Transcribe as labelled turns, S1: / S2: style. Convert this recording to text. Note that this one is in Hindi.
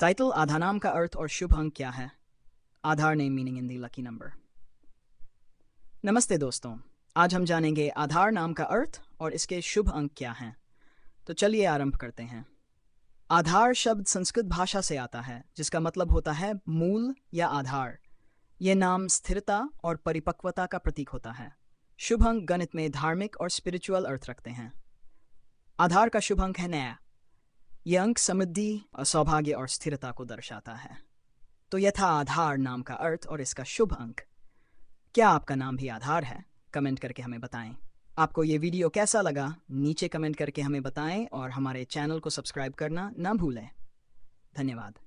S1: टाइटल आधा नाम का अर्थ और शुभ अंक
S2: क्या है Aadhaar name meaning in the lucky number नमस्ते दोस्तों आज हम जानेंगे आधार नाम का अर्थ और इसके शुभ अंक क्या हैं तो चलिए आरंभ करते हैं आधार शब्द संस्कृत भाषा से आता है जिसका मतलब होता है मूल या आधार ये नाम स्थिरता और परिपक्वता का प्रतीक होता है शुभ अंक गणित में धार्मिक और स्पिरिचुअल अर्थ रखते हैं आधार का शुभ अंक है नया ये अंक समृद्धि सौभाग्य और स्थिरता को दर्शाता है तो यथा आधार नाम का अर्थ और इसका शुभ अंक क्या आपका नाम भी आधार है कमेंट करके हमें बताएं आपको ये वीडियो कैसा लगा नीचे कमेंट करके हमें बताएं और हमारे चैनल को सब्सक्राइब करना ना भूलें धन्यवाद